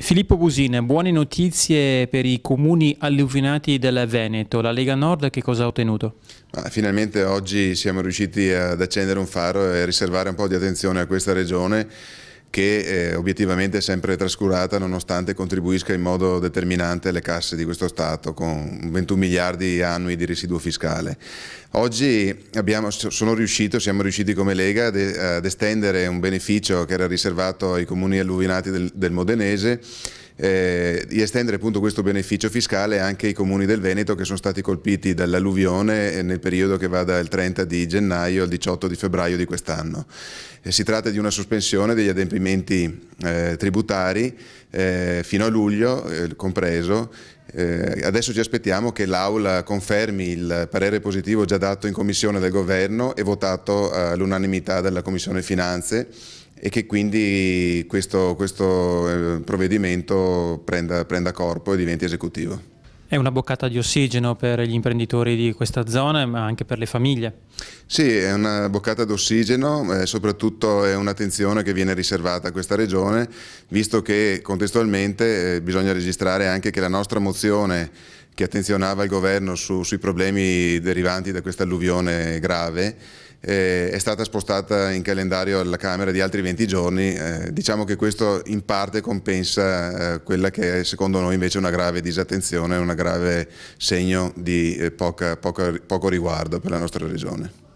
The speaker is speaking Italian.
Filippo Busina, buone notizie per i comuni alluvionati del Veneto. La Lega Nord che cosa ha ottenuto? Ma finalmente oggi siamo riusciti ad accendere un faro e riservare un po' di attenzione a questa regione che eh, obiettivamente è sempre trascurata nonostante contribuisca in modo determinante alle casse di questo Stato con 21 miliardi annui di residuo fiscale. Oggi abbiamo, riuscito, siamo riusciti come Lega ad estendere un beneficio che era riservato ai comuni alluvinati del, del Modenese eh, di estendere appunto questo beneficio fiscale anche ai comuni del Veneto che sono stati colpiti dall'alluvione eh, nel periodo che va dal 30 di gennaio al 18 di febbraio di quest'anno. Eh, si tratta di una sospensione degli adempimenti eh, tributari eh, fino a luglio compreso eh, adesso ci aspettiamo che l'Aula confermi il parere positivo già dato in Commissione del Governo e votato all'unanimità dalla Commissione Finanze e che quindi questo, questo eh, provvedimento prenda, prenda corpo e diventi esecutivo. È una boccata di ossigeno per gli imprenditori di questa zona, ma anche per le famiglie. Sì, è una boccata d'ossigeno, eh, soprattutto è un'attenzione che viene riservata a questa regione, visto che contestualmente eh, bisogna registrare anche che la nostra mozione che attenzionava il governo su, sui problemi derivanti da questa alluvione grave eh, è stata spostata in calendario alla Camera di altri 20 giorni, eh, diciamo che questo in parte compensa eh, quella che è secondo noi invece una grave disattenzione, un grave segno di eh, poca, poca, poco riguardo per la nostra regione.